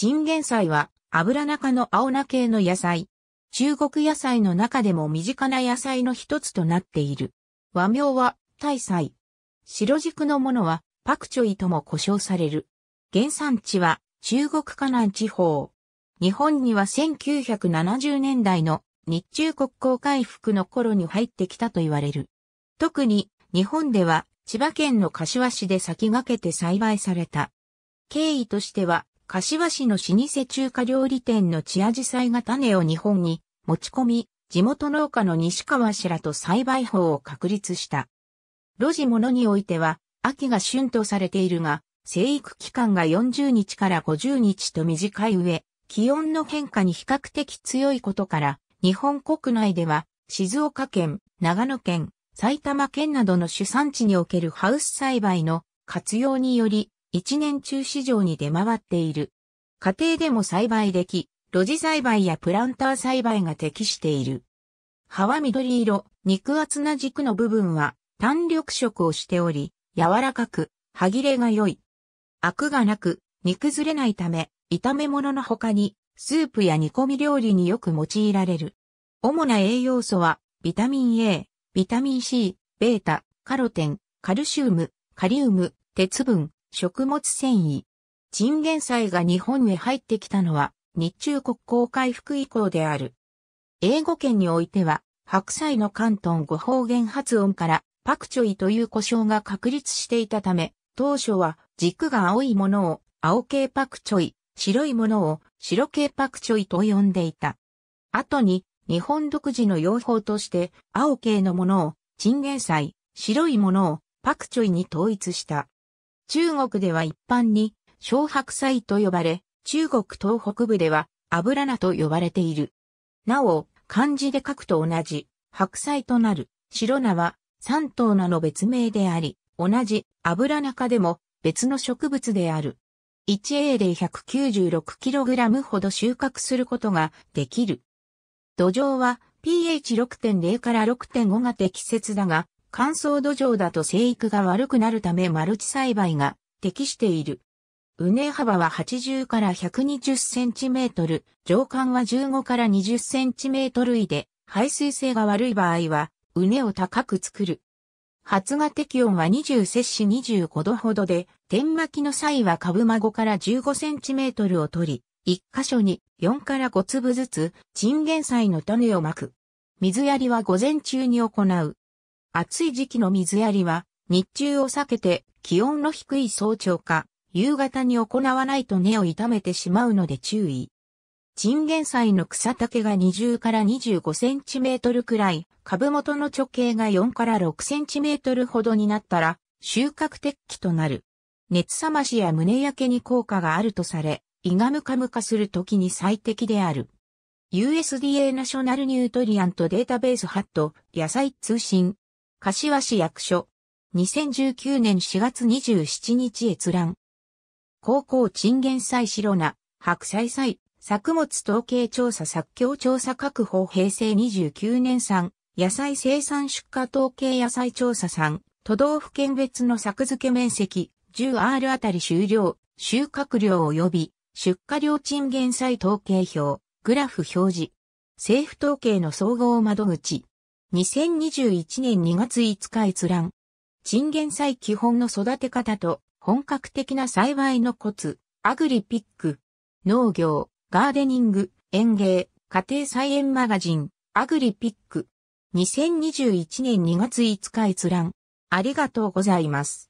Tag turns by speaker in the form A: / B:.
A: チンゲン菜は油中の青菜系の野菜。中国野菜の中でも身近な野菜の一つとなっている。和名は、大菜。白軸のものは、パクチョイとも呼称される。原産地は、中国河南地方。日本には1970年代の日中国交回復の頃に入ってきたと言われる。特に、日本では、千葉県の柏市で先駆けて栽培された。経緯としては、柏市の老舗中華料理店のチアジサイが種を日本に持ち込み、地元農家の西川氏らと栽培法を確立した。露地物においては、秋が旬とされているが、生育期間が40日から50日と短い上、気温の変化に比較的強いことから、日本国内では、静岡県、長野県、埼玉県などの主産地におけるハウス栽培の活用により、一年中市場に出回っている。家庭でも栽培でき、露地栽培やプランター栽培が適している。葉は緑色、肉厚な軸の部分は単緑色をしており、柔らかく、歯切れが良い。アクがなく、煮崩れないため、炒め物の他に、スープや煮込み料理によく用いられる。主な栄養素は、ビタミン A、ビタミン C、ベータ、カロテン、カルシウム、カリウム、鉄分、食物繊維。チンゲン菜が日本へ入ってきたのは、日中国交回復以降である。英語圏においては、白菜の関東語方言発音から、パクチョイという呼称が確立していたため、当初は軸が青いものを青系パクチョイ、白いものを白系パクチョイと呼んでいた。後に、日本独自の用法として、青系のものを、チンゲン菜、白いものを、パクチョイに統一した。中国では一般に、小白菜と呼ばれ、中国東北部では、油菜と呼ばれている。なお、漢字で書くと同じ、白菜となる、白菜は、三頭菜の別名であり、同じ油菜科でも別の植物である。1A で 196kg ほど収穫することができる。土壌は pH6.0 から6.5が適切だが、乾燥土壌だと生育が悪くなるためマルチ栽培が適している。畝幅は80から120センチメートル、上管は15から20センチメートルで、排水性が悪い場合は、畝を高く作る。発芽適温は20摂氏25度ほどで、天巻きの際は株孫から15センチメートルを取り、1箇所に4から5粒ずつ、チンゲン菜の種をまく。水やりは午前中に行う。暑い時期の水やりは、日中を避けて気温の低い早朝か、夕方に行わないと根を傷めてしまうので注意。チンゲン菜の草丈が20から25センチメートルくらい、株元の直径が4から6センチメートルほどになったら、収穫適期となる。熱冷ましや胸焼けに効果があるとされ、胃がムカムカする時に最適である。USDA ナショナルニュートリアントデータベースハット野菜通信柏市役所。2019年4月27日閲覧。高校賃減祭白菜、白菜祭、作物統計調査作業調査確保平成29年産、野菜生産出荷統計野菜調査産、都道府県別の作付け面積、10R あたり終了、収穫量及び出荷量賃減祭統計表、グラフ表示。政府統計の総合窓口、2021年2月5日閲覧。チンゲン菜基本の育て方と本格的な栽培のコツ、アグリピック、農業、ガーデニング、園芸、家庭菜園マガジン、アグリピック。2021年2月5日閲覧。ありがとうございます。